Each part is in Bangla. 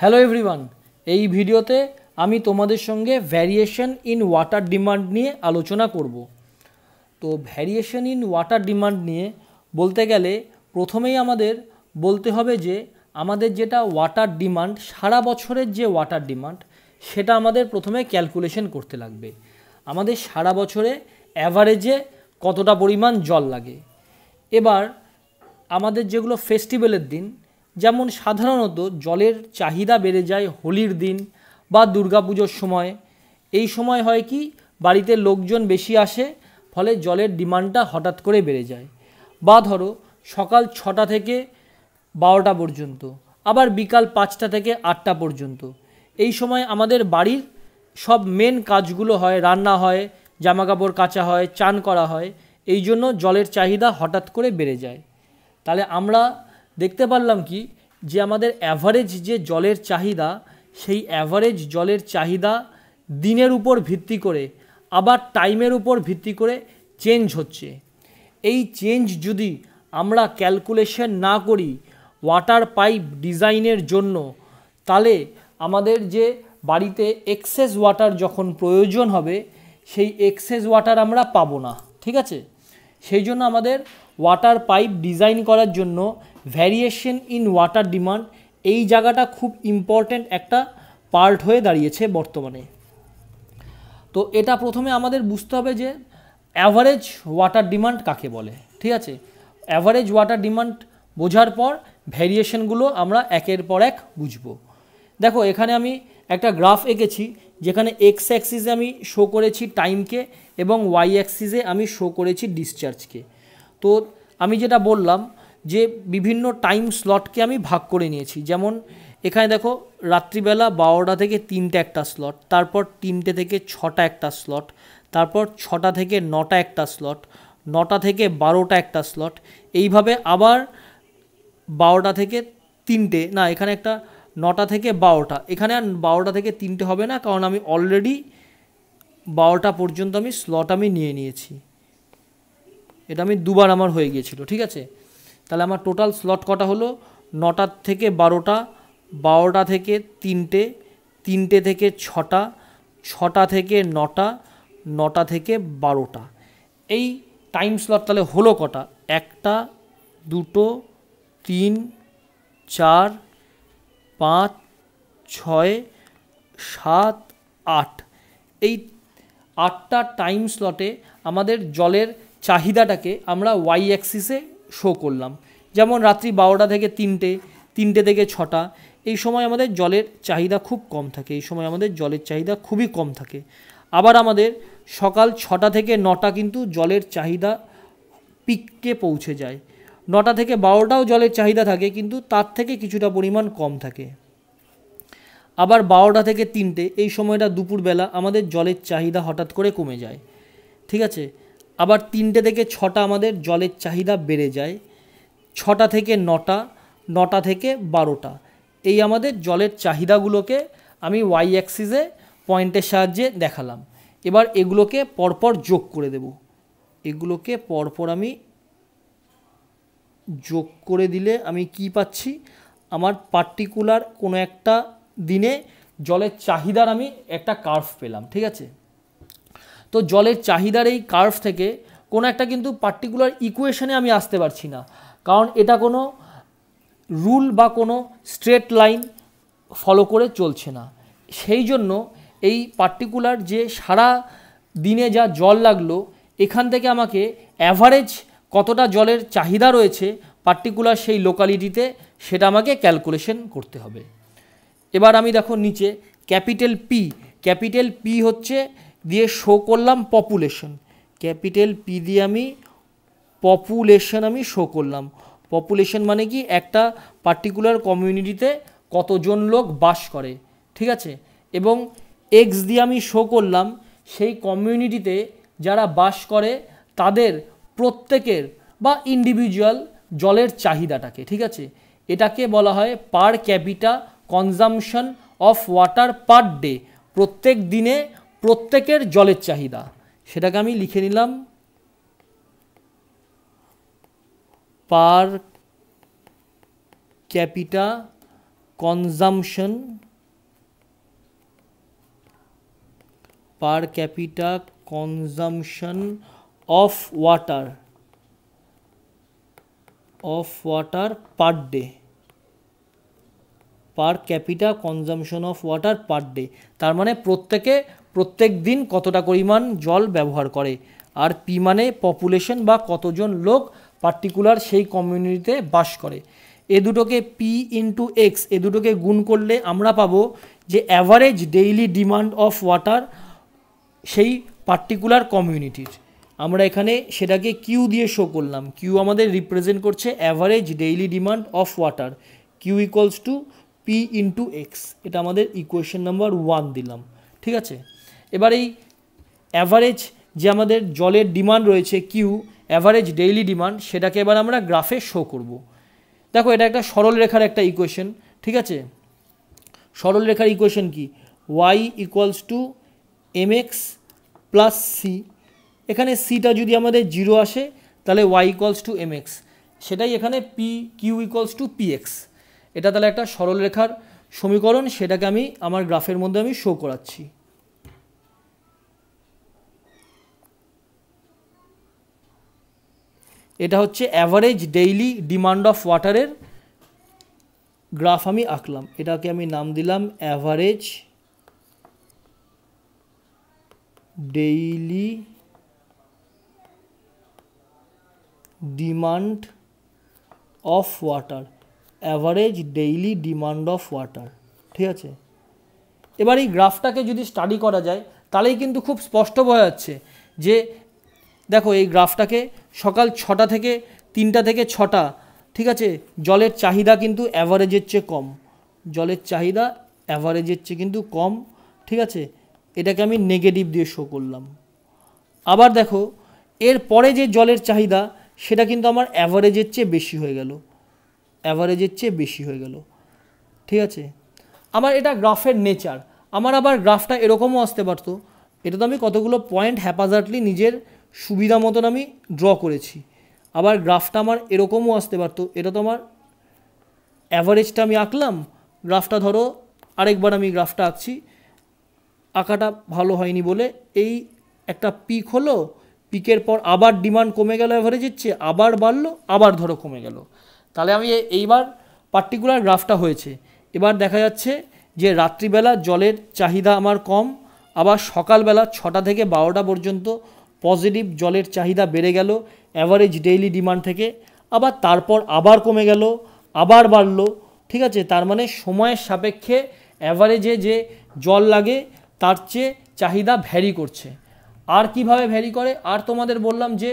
হ্যালো এভরিওয়ান এই ভিডিওতে আমি তোমাদের সঙ্গে ভ্যারিয়েশন ইন ওয়াটার ডিমান্ড নিয়ে আলোচনা করব তো ভ্যারিয়েশন ইন ওয়াটার ডিমান্ড নিয়ে বলতে গেলে প্রথমেই আমাদের বলতে হবে যে আমাদের যেটা ওয়াটার ডিমান্ড সারা বছরের যে ওয়াটার ডিমান্ড সেটা আমাদের প্রথমে ক্যালকুলেশন করতে লাগবে আমাদের সারা বছরে অ্যাভারেজে কতটা পরিমাণ জল লাগে এবার আমাদের যেগুলো ফেস্টিভ্যালের দিন যেমন সাধারণত জলের চাহিদা বেড়ে যায় হোলির দিন বা দুর্গাপুজোর সময় এই সময় হয় কি বাড়িতে লোকজন বেশি আসে ফলে জলের ডিমান্ডটা হঠাৎ করে বেড়ে যায় বা ধরো সকাল ছটা থেকে বারোটা পর্যন্ত আবার বিকাল পাঁচটা থেকে আটটা পর্যন্ত এই সময় আমাদের বাড়ির সব মেন কাজগুলো হয় রান্না হয় জামাকাপড় কাচা হয় চান করা হয় এই জন্য জলের চাহিদা হঠাৎ করে বেড়ে যায় তাহলে আমরা দেখতে পারলাম কি যে আমাদের অ্যাভারেজ যে জলের চাহিদা সেই অ্যাভারেজ জলের চাহিদা দিনের উপর ভিত্তি করে আবার টাইমের উপর ভিত্তি করে চেঞ্জ হচ্ছে এই চেঞ্জ যদি আমরা ক্যালকুলেশন না করি ওয়াটার পাইপ ডিজাইনের জন্য তাহলে আমাদের যে বাড়িতে এক্সেস ওয়াটার যখন প্রয়োজন হবে সেই এক্সেস ওয়াটার আমরা পাবো না ঠিক আছে সেই জন্য আমাদের ওয়াটার পাইপ ডিজাইন করার জন্য ভ্যারিয়েশন ইন ওয়াটার ডিমান্ড এই জায়গাটা খুব ইম্পর্ট্যান্ট একটা পার্ট হয়ে দাঁড়িয়েছে বর্তমানে তো এটা প্রথমে আমাদের বুঝতে হবে যে অ্যাভারেজ ওয়াটার ডিমান্ড কাকে বলে ঠিক আছে অ্যাভারেজ ওয়াটার ডিমান্ড বোঝার পর ভ্যারিয়েশনগুলো আমরা একের পর এক বুঝবো দেখো এখানে আমি একটা গ্রাফ এঁকেছি যেখানে এক্স অ্যাক্সিসে আমি শো করেছি টাইমকে এবং ওয়াই অ্যাক্সিসে আমি শো করেছি ডিসচার্জকে তো আমি যেটা বললাম যে বিভিন্ন টাইম স্লটকে আমি ভাগ করে নিয়েছি যেমন এখানে দেখো রাত্রিবেলা বারোটা থেকে তিনটে একটা স্লট তারপর তিনটে থেকে ছটা একটা স্লট তারপর ছটা থেকে নটা একটা স্লট নটা থেকে বারোটা একটা স্লট এইভাবে আবার বারোটা থেকে তিনটে না এখানে একটা নটা থেকে বারোটা এখানে আর বারোটা থেকে তিনটে হবে না কারণ আমি অলরেডি বারোটা পর্যন্ত আমি স্লট আমি নিয়ে নিয়েছি এটা আমি দুবার আমার হয়ে গিয়েছিল ঠিক আছে তাহলে আমার টোটাল স্লট কটা হলো নটার থেকে বারোটা বারোটা থেকে তিনটে তিনটে থেকে ছটা ছটা থেকে নটা নটা থেকে বারোটা এই টাইম স্লট তাহলে হলো কটা একটা দুটো তিন চার পাঁচ ছয় সাত আট এই আটটা টাইম স্লটে আমাদের জলের চাহিদাটাকে আমরা ওয়াই অ্যাক্সিসে শো করলাম যেমন রাত্রি বারোটা থেকে তিনটে তিনটে থেকে ছটা এই সময় আমাদের জলের চাহিদা খুব কম থাকে এই সময় আমাদের জলের চাহিদা খুবই কম থাকে আবার আমাদের সকাল ছটা থেকে নটা কিন্তু জলের চাহিদা পিককে পৌঁছে যায় নটা থেকে বারোটাও জলের চাহিদা থাকে কিন্তু তার থেকে কিছুটা পরিমাণ কম থাকে আবার বারোটা থেকে তিনটে এই সময়টা দুপুরবেলা আমাদের জলের চাহিদা হঠাৎ করে কমে যায় ঠিক আছে আবার তিনটে থেকে ছটা আমাদের জলের চাহিদা বেড়ে যায় ছটা থেকে নটা নটা থেকে বারোটা এই আমাদের জলের চাহিদাগুলোকে আমি ওয়াই অ্যাক্সিসে পয়েন্টের সাহায্যে দেখালাম এবার এগুলোকে পরপর যোগ করে দেব এগুলোকে পরপর আমি যোগ করে দিলে আমি কি পাচ্ছি আমার পার্টিকুলার কোনো একটা দিনে জলের চাহিদার আমি একটা কার্ভ পেলাম ঠিক আছে তো জলের চাহিদার এই কার্ভ থেকে কোনো একটা কিন্তু পার্টিকুলার ইকুয়েশনে আমি আসতে পারছি না কারণ এটা কোনো রুল বা কোনো স্ট্রেট লাইন ফলো করে চলছে না সেই জন্য এই পার্টিকুলার যে সারা দিনে যা জল লাগলো এখান থেকে আমাকে অ্যাভারেজ কতটা জলের চাহিদা রয়েছে পার্টিকুলার সেই লোকালিটিতে সেটা আমাকে ক্যালকুলেশন করতে হবে এবার আমি দেখো নিচে ক্যাপিটাল পি ক্যাপিটাল পি হচ্ছে দিয়ে শো করলাম পপুলেশন ক্যাপিটাল পি দিয়ে আমি পপুলেশন আমি শো করলাম পপুলেশন মানে কি একটা পার্টিকুলার কমিউনিটিতে কতজন লোক বাস করে ঠিক আছে এবং এক্স দিয়ে আমি শো করলাম সেই কমিউনিটিতে যারা বাস করে তাদের প্রত্যেকের বা ইন্ডিভিজুয়াল জলের চাহিদাটাকে ঠিক আছে এটাকে বলা হয় per capita consumption of water per day প্রত্যেক দিনে প্রত্যেকের জলের চাহিদা সেটাকে আমি লিখে নিলাম per capita consumption per capita consumption of water of water per day per capita consumption of water per day তার মানে প্রত্যেকে প্রত্যেক দিন কতটা পরিমাণ জল ব্যবহার করে আর পি মানে পপুলেশন বা কতজন লোক পার্টিকুলার সেই কমিউনিটিতে বাস করে এ দুটোকে পি ইন্টু এক্স এ দুটোকে গুণ করলে আমরা পাবো যে average daily demand of water সেই পার্টিকুলার কমিউনিটির আমরা এখানে সেটাকে কিউ দিয়ে শো করলাম কিউ আমাদের রিপ্রেজেন্ট করছে average daily demand of water Q equals to P into X এটা আমাদের ইকুয়েশন নাম্বার ওয়ান দিলাম ঠিক আছে এবার এই অ্যাভারেজ যে আমাদের জলের ডিমান্ড রয়েছে কিউ অ্যাভারেজ ডেইলি ডিমান্ড সেটাকে এবার আমরা গ্রাফে শো করব। দেখো এটা একটা সরল রেখার একটা ইকুয়েশন ঠিক আছে সরল রেখার ইকুয়েশন কি Y equals to M X plus C এখানে সিটা যদি আমাদের জিরো আসে তাহলে Y equals to M X সেটাই এখানে P Q equals to P X এটা তাহলে একটা সরল রেখার সমীকরণ সেটাকে আমি আমার গ্রাফের মধ্যে আমি শো করাচ্ছি এটা হচ্ছে অ্যাভারেজ ডেইলি ডিমান্ড অফ ওয়াটারের গ্রাফ আমি আঁকলাম এটাকে আমি নাম দিলাম average daily demand of water average daily demand of water ঠিক আছে এবার এই গ্রাফটাকে যদি স্টাডি করা যায় তাহলেই কিন্তু খুব স্পষ্ট বোঝা যাচ্ছে যে দেখো এই গ্রাফটাকে সকাল ছটা থেকে তিনটা থেকে ছটা ঠিক আছে জলের চাহিদা কিন্তু অ্যাভারেজের চেয়ে কম জলের চাহিদা অ্যাভারেজের চেয়ে কিন্তু কম ঠিক আছে এটাকে আমি নেগেটিভ দিয়ে শো করলাম আবার দেখো এর পরে যে জলের চাহিদা সেটা কিন্তু আমার অ্যাভারেজের চেয়ে বেশি হয়ে গেল অ্যাভারেজের চেয়ে বেশি হয়ে গেল ঠিক আছে আমার এটা গ্রাফের নেচার আমার আবার গ্রাফটা এরকমও আসতে পারতো এটা তো আমি কতগুলো পয়েন্ট হ্যাপাজার্টলি নিজের সুবিধা মতন আমি ড্র করেছি আবার গ্রাফটা আমার এরকমও আসতে পারতো এটা তো আমার অ্যাভারেজটা আমি আঁকলাম গ্রাফটা ধরো আরেকবার আমি গ্রাফটা আঁকছি আঁকাটা ভালো হয়নি বলে এই একটা পিক হলো পিকের পর আবার ডিমান্ড কমে গেল অ্যাভারেজের চেয়ে আবার বাড়লো আবার ধরো কমে গেল তাহলে আমি এইবার পার্টিকুলার গ্রাফটা হয়েছে এবার দেখা যাচ্ছে যে রাত্রিবেলা জলের চাহিদা আমার কম আবার সকালবেলা ছটা থেকে বারোটা পর্যন্ত পজিটিভ জলের চাহিদা বেড়ে গেল অ্যাভারেজ ডেইলি ডিমান্ড থেকে আবার তারপর আবার কমে গেল আবার বাড়লো ঠিক আছে তার মানে সময়ের সাপেক্ষে অ্যাভারেজে যে জল লাগে তার চেয়ে চাহিদা ভ্যারি করছে আর কিভাবে ভ্যারি করে আর তোমাদের বললাম যে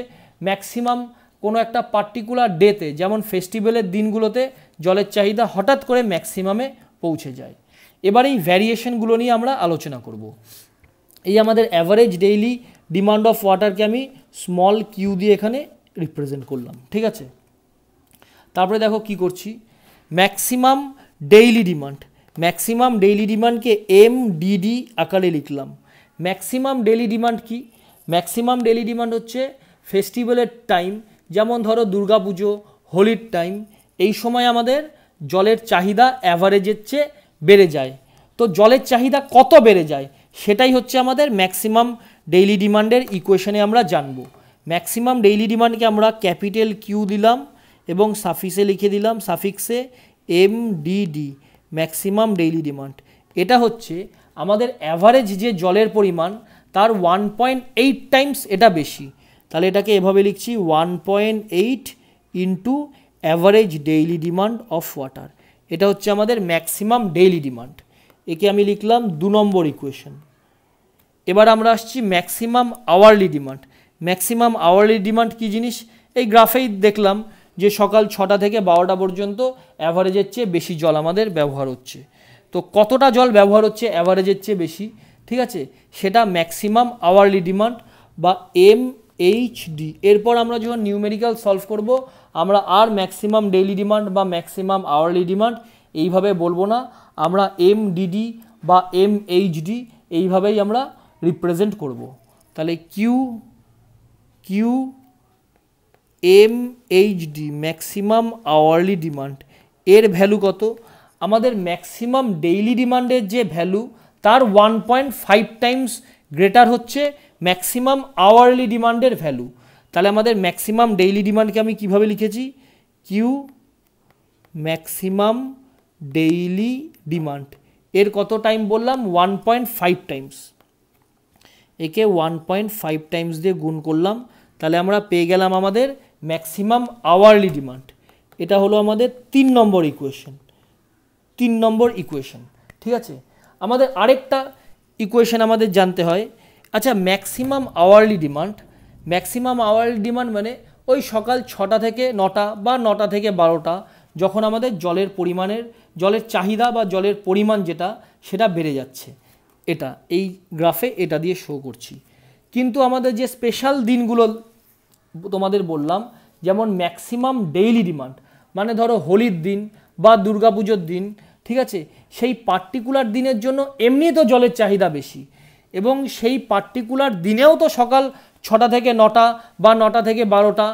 ম্যাক্সিমাম কোনো একটা পার্টিকুলার ডেতে যেমন ফেস্টিভ্যালের দিনগুলোতে জলের চাহিদা হঠাৎ করে ম্যাক্সিমামে পৌঁছে যায় এবার এই ভ্যারিয়েশনগুলো নিয়ে আমরা আলোচনা করব এই আমাদের অ্যাভারেজ ডেইলি ডিমান্ড অফ ওয়াটারকে আমি স্মল কিউ দিয়ে এখানে রিপ্রেজেন্ট করলাম ঠিক আছে তারপরে দেখো কি করছি maximum daily demand maximum daily ডিমান্ডকে এম ডিডি আকারে লিখলাম ম্যাক্সিমাম ডেইলি ডিমান্ড কি ম্যাক্সিমাম ডেইলি ডিমান্ড হচ্ছে ফেস্টিভ্যালের টাইম যেমন ধরো দুর্গাপুজো হোলির টাইম এই সময় আমাদের জলের চাহিদা অ্যাভারেজের চেয়ে বেড়ে যায় তো জলের চাহিদা কত বেড়ে যায় সেটাই হচ্ছে আমাদের ম্যাক্সিমাম ডেইলি ডিমান্ডের ইকুয়েশনে আমরা জানব ম্যাক্সিমাম ডেইলি ডিমান্ডকে আমরা ক্যাপিটাল কিউ দিলাম এবং সাফিসে লিখে দিলাম সাফিক্সে M D maximum daily demand এটা হচ্ছে আমাদের অ্যাভারেজ যে জলের পরিমাণ তার ওয়ান পয়েন্ট এইট টাইমস এটা বেশি তাহলে এটাকে এভাবে লিখছি one point eight into average daily demand of water এটা হচ্ছে আমাদের ম্যাক্সিমাম ডেইলি ডিমান্ড একে আমি লিখলাম দু নম্বর ইকুয়েশন এবার আমরা আসছি maximum hourly demand maximum hourly demand কি জিনিস এই গ্রাফেই দেখলাম যে সকাল ছটা থেকে বারোটা পর্যন্ত অ্যাভারেজের চেয়ে বেশি জল আমাদের ব্যবহার হচ্ছে তো কতটা জল ব্যবহার হচ্ছে অ্যাভারেজের চেয়ে বেশি ঠিক আছে সেটা ম্যাক্সিমাম আওয়ারলি ডিমান্ড বা এম এইচ ডি এরপর আমরা যখন নিউমেরিক্যাল সলভ করব আমরা আর ম্যাক্সিমাম ডেইলি ডিমান্ড বা ম্যাক্সিমাম আওয়ারলি ডিমান্ড এইভাবে বলবো না আমরা এম ডিডি বা এম এইচ ডি এইভাবেই আমরা রিপ্রেজেন্ট করব তাহলে Q Q M H D maximum hourly demand এর ভ্যালু কত আমাদের ম্যাক্সিমাম ডেইলি ডিমান্ডের যে ভ্যালু তার one point five times greater হচ্ছে ম্যাক্সিমাম আওয়ারলি ডিমান্ডের ভ্যালু তাহলে আমাদের ম্যাক্সিমাম ডেইলি ডিমান্ডকে আমি কিভাবে লিখেছি কিউ ম্যাক্সিমাম ডেইলি ডিমান্ড এর কত টাইম বললাম ওয়ান পয়েন্ট ফাইভ টাইমস একে ওয়ান পয়েন্ট ফাইভ টাইমস দিয়ে গুণ করলাম তাহলে আমরা পেয়ে গেলাম আমাদের ম্যাক্সিমাম আওয়ারলি ডিমান্ড এটা হলো আমাদের তিন নম্বর ইকুয়েশন তিন নম্বর ইকুয়েশন ঠিক আছে আমাদের আরেকটা ইকুয়েশন আমাদের জানতে হয় আচ্ছা maximum hourly demand maximum hourly demand মানে ওই সকাল ছটা থেকে নটা বা নটা থেকে বারোটা যখন আমাদের জলের পরিমাণের জলের চাহিদা বা জলের পরিমাণ যেটা সেটা বেড়ে যাচ্ছে এটা এই গ্রাফে এটা দিয়ে শো করছি কিন্তু আমাদের যে স্পেশাল দিনগুলো তোমাদের বললাম যেমন ম্যাক্সিমাম ডেইলি ডিমান্ড মানে ধরো হোলির দিন বা দুর্গাপুজোর দিন ঠিক আছে সেই পার্টিকুলার দিনের জন্য এমনি তো জলের চাহিদা বেশি এবং সেই পার্টিকুলার দিনেও তো সকাল ছটা থেকে নটা বা নটা থেকে বারোটা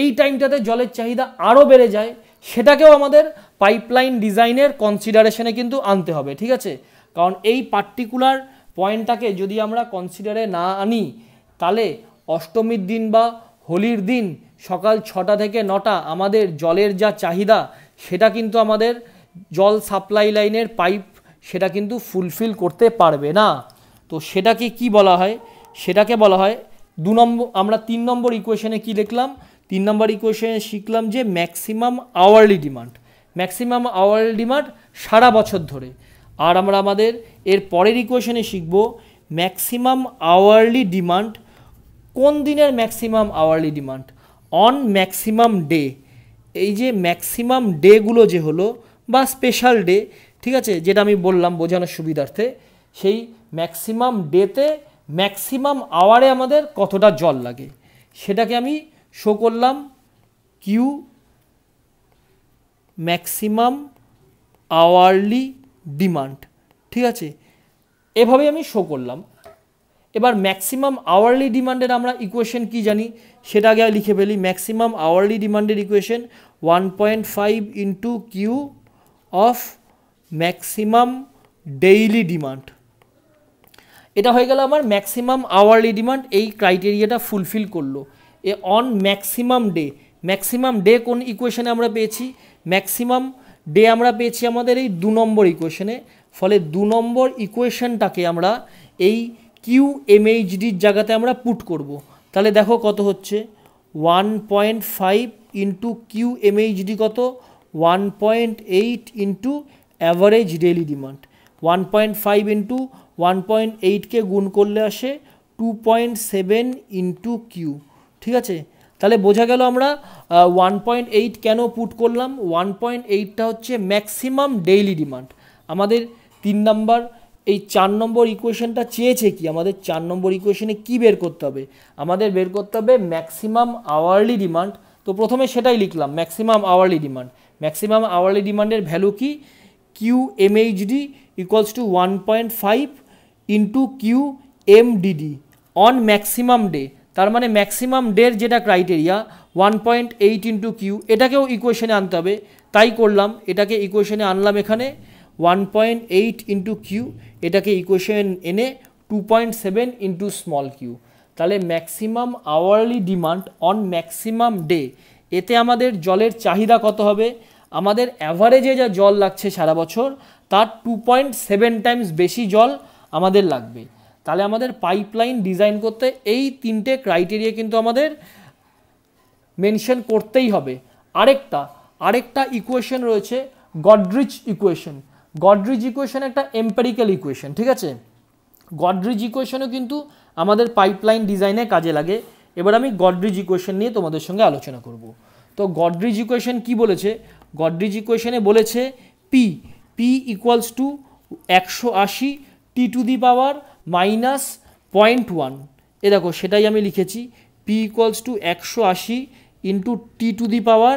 এই টাইমটাতে জলের চাহিদা আরও বেড়ে যায় সেটাকেও আমাদের পাইপলাইন ডিজাইনের কনসিডারেশনে কিন্তু আনতে হবে ঠিক আছে কারণ এই পার্টিকুলার পয়েন্টটাকে যদি আমরা কনসিডারে না আনি তাহলে অষ্টমীর দিন বা হোলির দিন সকাল ছটা থেকে নটা আমাদের জলের যা চাহিদা সেটা কিন্তু আমাদের জল সাপ্লাই লাইনের পাইপ সেটা কিন্তু ফুলফিল করতে পারবে না তো সেটাকে কি বলা হয় সেটাকে বলা হয় দু নম্বর আমরা তিন নম্বর ইকুয়েশনে কি দেখলাম তিন নম্বর ইকুয়েশনে শিখলাম যে maximum hourly demand maximum hourly demand সারা বছর ধরে আর আমরা আমাদের এর পরের ইকুয়েশনে শিখব ম্যাক্সিমাম আওয়ারলি ডিমান্ড কোন দিনের maximum hourly demand on maximum day এই যে ম্যাক্সিমাম ডেগুলো যে হলো বা স্পেশাল ডে ঠিক আছে যেটা আমি বললাম বোঝানোর সুবিধার্থে সেই ম্যাক্সিমাম ডেতে ম্যাক্সিমাম আওয়ারে আমাদের কতটা জল লাগে সেটাকে আমি শো করলাম কিউ ম্যাক্সিমাম আওয়ারলি ডিমান্ড ঠিক আছে এভাবে আমি শো করলাম এবার ম্যাক্সিমাম আওয়ারলি ডিমান্ডের আমরা ইকুয়েশন কি জানি সেটা আগে লিখে ফেলি ম্যাক্সিমাম আওয়ারলি ডিমান্ডের equation one point five into Q of maximum daily demand এটা হয়ে গেল আমার ম্যাক্সিমাম আওয়ারলি ডিমান্ড এই ক্রাইটেরিয়াটা ফুলফিল করলো এ on maximum day maximum day কোন ইকুয়েশনে আমরা পেয়েছি ম্যাক্সিমাম ডে আমরা পেয়েছি আমাদের এই দু নম্বর ইকুয়েশনে ফলে দু নম্বর ইকুয়েশনটাকে আমরা এই কিউ এমএইচডির জায়গাতে আমরা পুট করব। তাহলে দেখো কত হচ্ছে one point five into Q MHD কত one point eight into average daily demand one point five into one point এইটকে গুণ করলে আসে two point seven into Q ঠিক আছে তাহলে বোঝা গেল আমরা ওয়ান পয়েন্ট এইট কেন পুট করলাম ওয়ান পয়েন্ট এইটটা হচ্ছে ম্যাক্সিমাম ডেইলি ডিমান্ড আমাদের তিন নম্বর এই চার নম্বর ইকুয়েশনটা চেয়েছে কি আমাদের চার নম্বর ইকুয়েশনে কি বের করতে হবে আমাদের বের করতে হবে ম্যাক্সিমাম আওয়ারলি ডিমান্ড তো প্রথমে সেটাই লিখলাম maximum hourly demand maximum hourly ডিমান্ডের ভ্যালু কি Q MHD equals to one point five into Q M MDD on maximum day তার মানে ম্যাক্সিমাম ডের যেটা criteria one point eight into Q এটাকেও ইকুয়েশনে আনতে হবে তাই করলাম এটাকে ইকুয়েশনে আনলাম এখানে one point eight into Q এটাকে ইকুয়েশন এনে two point seven into small Q তাহলে maximum hourly demand on maximum day এতে আমাদের জলের চাহিদা কত হবে আমাদের অ্যাভারেজে যা জল লাগছে সারা বছর তার টু পয়েন্ট সেভেন টাইমস বেশি জল আমাদের লাগবে তাহলে আমাদের পাইপলাইন ডিজাইন করতে এই তিনটে ক্রাইটেরিয়া কিন্তু আমাদের মেনশন করতেই হবে আরেকটা আরেকটা ইকুয়েশন রয়েছে গডরিজ ইকুয়েশন গডরিজ ইকুয়েশন একটা এম্পেরিক্যাল ইকুয়েশন ঠিক আছে গডরিজ ইকুয়েশনও কিন্তু আমাদের পাইপলাইন ডিজাইনে কাজে লাগে এবার আমি গডরিজ ইকুয়েশন নিয়ে তোমাদের সঙ্গে আলোচনা করব তো গডরিজ ইকুয়েশন কি বলেছে গডরিজ ইকুয়েশনে বলেছে পি পি ইকুয়ালস টু একশো আশি T to the power minus point one এ দেখো সেটাই আমি লিখেছি পি ইকুয়ালস টু একশো আশি into T to the power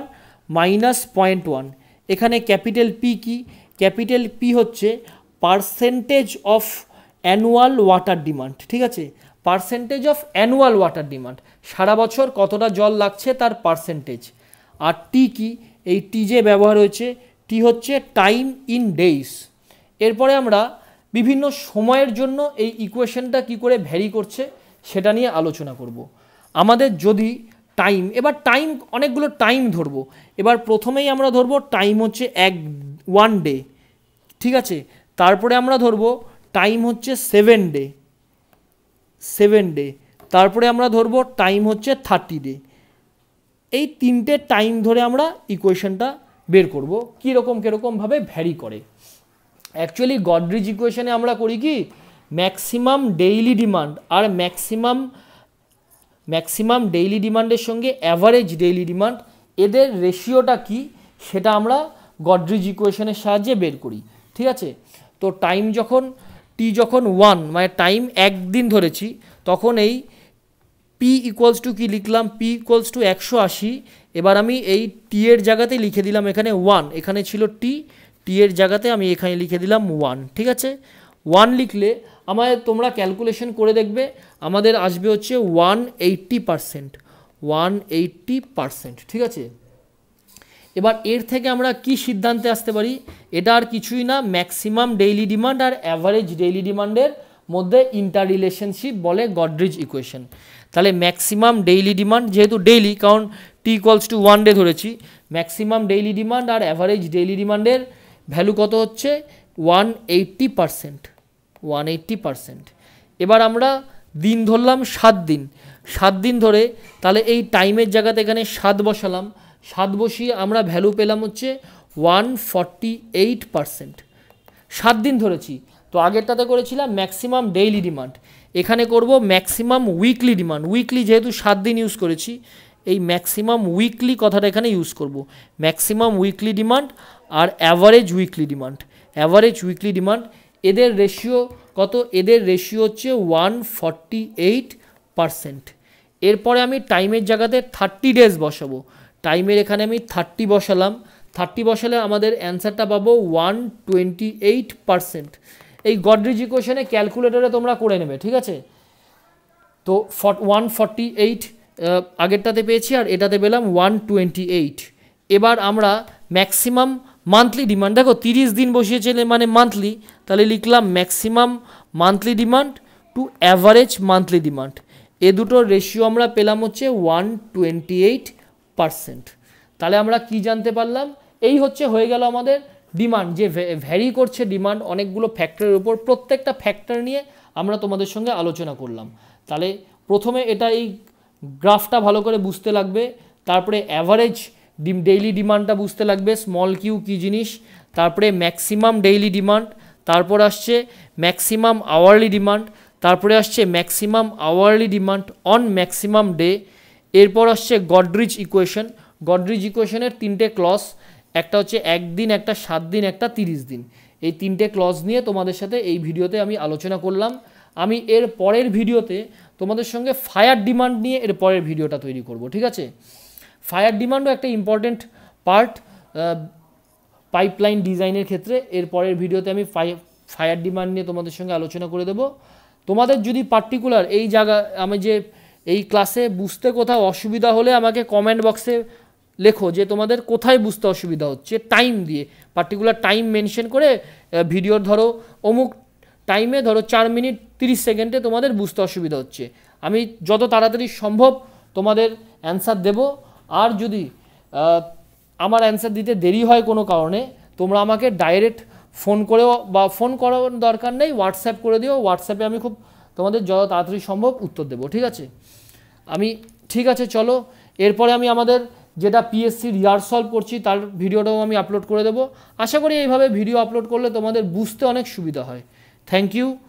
minus point one এখানে ক্যাপিটাল পি কি ক্যাপিটাল পি হচ্ছে percentage of annual water demand ঠিক আছে percentage of annual water demand সারা বছর কতটা জল লাগছে তার পার্সেন্টেজ আর টি কি এই টি যে ব্যবহার হয়েছে টি হচ্ছে টাইম ইন ডেইস এরপরে আমরা বিভিন্ন সময়ের জন্য এই ইকুয়েশনটা কি করে ভ্যারি করছে সেটা নিয়ে আলোচনা করব। আমাদের যদি টাইম এবার টাইম অনেকগুলো টাইম ধরব এবার প্রথমেই আমরা ধরব টাইম হচ্ছে এক ওয়ান ডে ঠিক আছে তারপরে আমরা ধরব টাইম হচ্ছে সেভেন ডে সেভেন ডে তারপরে আমরা ধরব টাইম হচ্ছে থার্টি ডে এই তিনটে টাইম ধরে আমরা ইকুয়েশনটা বের করব কীরকম কীরকমভাবে ভ্যারি করে অ্যাকচুয়ালি গডরিজ ইকুয়েশনে আমরা করি কি ম্যাক্সিমাম ডেইলি ডিমান্ড আর ম্যাক্সিমাম ম্যাক্সিমাম ডেইলি ডিমান্ডের সঙ্গে অ্যাভারেজ ডেইলি ডিমান্ড এদের রেশিওটা কি সেটা আমরা গডরিজ ইকুয়েশনের সাহায্যে বের করি ঠিক আছে তো টাইম যখন টি যখন ওয়ান মানে টাইম একদিন ধরেছি তখন এই পি ইকুয়ালস টু কী লিখলাম পি ইকুয়ালস টু একশো আশি এবার আমি এই টি এর জায়গাতে লিখে দিলাম এখানে ওয়ান এখানে ছিল টি টি এর জায়গাতে আমি এখানে লিখে দিলাম ওয়ান ঠিক আছে ওয়ান লিখলে আমাদের তোমরা ক্যালকুলেশন করে দেখবে আমাদের আসবে হচ্ছে one eighty percent one eighty percent ঠিক আছে এবার এর থেকে আমরা কি সিদ্ধান্তে আসতে পারি এটা আর কিছুই না ম্যাক্সিমাম ডেইলি ডিমান্ড আর অ্যাভারেজ ডেইলি ডিমান্ডের মধ্যে ইন্টার রিলেশনশিপ বলে গডরিজ ইকুয়েশন তাহলে ম্যাক্সিমাম ডেইলি ডিমান্ড যেহেতু ডেইলি কারণ T equals to one day ধরেছি ম্যাক্সিমাম ডেইলি ডিমান্ড আর অ্যাভারেজ ডেইলি ডিমান্ডের ভ্যালু কত হচ্ছে one eighty percent one eighty percent এবার আমরা দিন ধরলাম সাত দিন সাত দিন ধরে তাহলে এই টাইমের জায়গাতে এখানে সাত বসালাম সাত বসিয়ে আমরা ভ্যালু পেলাম হচ্ছে ওয়ান ফর্টি এইট পারসেন্ট সাত দিন ধরেছি তো আগেরটাতে করেছিলাম ম্যাক্সিমাম ডেইলি ডিমান্ড এখানে করব ম্যাক্সিমাম উইকলি ডিমান্ড উইকলি যেহেতু সাত দিন ইউজ করেছি এই ম্যাক্সিমাম উইকলি কথাটা এখানে ইউজ করব ম্যাক্সিমাম উইকলি ডিমান্ড আর average weekly demand average weekly demand এদের রেশিও কত এদের রেশিও হচ্ছে ওয়ান ফর্টি এইট পারসেন্ট এরপরে আমি টাইমের জায়গাতে থার্টি ডেজ বসাবো টাইমের এখানে আমি থার্টি বসালাম থার্টি বসালে আমাদের অ্যান্সারটা পাবো ওয়ান টোয়েন্টি এইট পারসেন্ট এই গডরিজ ইকুয়েশনে ক্যালকুলেটরে তোমরা করে নেবে ঠিক আছে তো ফট ওয়ান ফর্টি এইট আগেরটাতে পেয়েছি আর এটাতে পেলাম ওয়ান টোয়েন্টি এইট এবার আমরা ম্যাক্সিমাম মান্থলি ডিমান্ড দেখো তিরিশ দিন বসিয়েছিলে মানে মান্থলি তাহলে লিখলাম maximum monthly demand to average monthly demand এ দুটোর রেশিও আমরা পেলাম হচ্ছে ওয়ান টোয়েন্টি এইট পারসেন্ট তাহলে আমরা কি জানতে পারলাম এই হচ্ছে হয়ে গেল আমাদের ডিমান্ড যে ভ্যারি করছে ডিমান্ড অনেকগুলো ফ্যাক্টরের উপর প্রত্যেকটা ফ্যাক্টর নিয়ে আমরা তোমাদের সঙ্গে আলোচনা করলাম তাহলে প্রথমে এটা এই গ্রাফটা ভালো করে বুঝতে লাগবে তারপরে অ্যাভারেজ ডেইলি ডিমান্ডটা বুঝতে লাগবে স্মল কিউ কি জিনিস তারপরে ম্যাক্সিমাম ডেইলি ডিমান্ড তারপর আসছে ম্যাক্সিমাম আওয়ারলি ডিমান্ড তারপরে আসছে maximum hourly demand on maximum day এরপর আসছে গডরিজ ইকুয়েশন গডরিজ ইকুয়েশনের তিনটে ক্লস একটা হচ্ছে একদিন একটা সাত দিন একটা তিরিশ দিন এই তিনটে ক্লস নিয়ে তোমাদের সাথে এই ভিডিওতে আমি আলোচনা করলাম আমি এর পরের ভিডিওতে তোমাদের সঙ্গে ফায়ার ডিমান্ড নিয়ে এর পরের ভিডিওটা তৈরি করব ঠিক আছে ফায়ার ডিমান্ডও একটা ইম্পর্টেন্ট পার্ট পাইপলাইন ডিজাইনের ক্ষেত্রে এর পরের ভিডিওতে আমি ফায়ার ডিমান্ড নিয়ে তোমাদের সঙ্গে আলোচনা করে দেব তোমাদের যদি পার্টিকুলার এই জায়গা আমি যে এই ক্লাসে বুঝতে কোথাও অসুবিধা হলে আমাকে কমেন্ট বক্সে লেখো যে তোমাদের কোথায় বুঝতে অসুবিধা হচ্ছে টাইম দিয়ে পার্টিকুলার টাইম মেনশন করে ভিডিওর ধরো অমুক টাইমে ধরো চার মিনিট তিরিশ সেকেন্ডে তোমাদের বুঝতে অসুবিধা হচ্ছে আমি যত তাড়াতাড়ি সম্ভব তোমাদের অ্যান্সার দেব আর যদি আমার অ্যান্সার দিতে দেরি হয় কোনো কারণে তোমরা আমাকে ডাইরেক্ট ফোন করেও বা ফোন করার দরকার নেই হোয়াটসঅ্যাপ করে দিও হোয়াটসঅ্যাপে আমি খুব তোমাদের যত তাড়াতাড়ি সম্ভব উত্তর দেবো ঠিক আছে আমি ঠিক আছে চলো এরপরে আমি আমাদের যেটা পিএসসি রিহার্সাল করছি তার ভিডিওটাও আমি আপলোড করে দেবো আশা করি এইভাবে ভিডিও আপলোড করলে তোমাদের বুঝতে অনেক সুবিধা হয় Thank you.